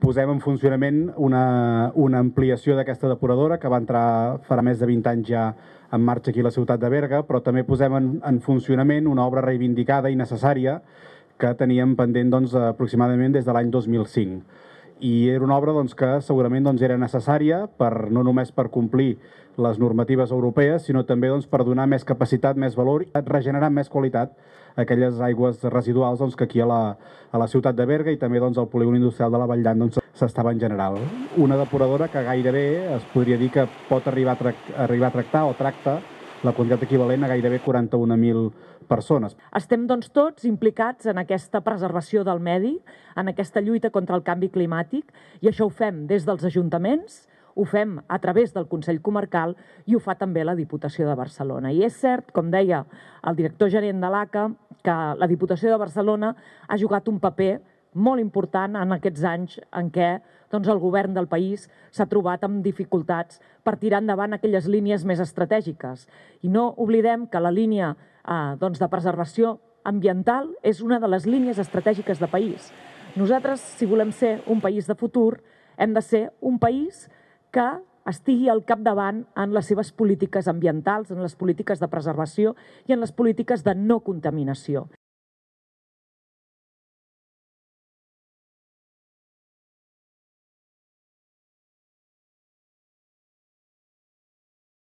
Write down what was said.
posem en funcionament una, una ampliació d'aquesta depuradora que va entrar farà més de 20 anys ja en marxa aquí a la ciutat de Berga, però també posem en, en funcionament una obra reivindicada i necessària que teníem pendent doncs, aproximadament des de l'any 2005 i era una obra doncs, que segurament doncs, era necessària per, no només per complir les normatives europees, sinó també doncs, per donar més capacitat, més valor, regenerar més qualitat aquelles aigües residuals doncs, que aquí a la, a la ciutat de Berga i també doncs, al polígon industrial de la Vall d'An s'estava doncs, en general. Una depuradora que gairebé es podria dir que pot arribar a, arribar a tractar o tracta la quantitat equivalent a gairebé 41.000 persones. Estem, doncs, tots implicats en aquesta preservació del medi, en aquesta lluita contra el canvi climàtic, i això ho fem des dels ajuntaments, ho fem a través del Consell Comarcal i ho fa també la Diputació de Barcelona. I és cert, com deia el director gerent de l'ACA, que la Diputació de Barcelona ha jugat un paper molt important en aquests anys en què doncs, el govern del país s'ha trobat amb dificultats per tirar endavant aquelles línies més estratègiques. I no oblidem que la línia eh, doncs, de preservació ambiental és una de les línies estratègiques de país. Nosaltres, si volem ser un país de futur, hem de ser un país que estigui al capdavant en les seves polítiques ambientals, en les polítiques de preservació i en les polítiques de no contaminació.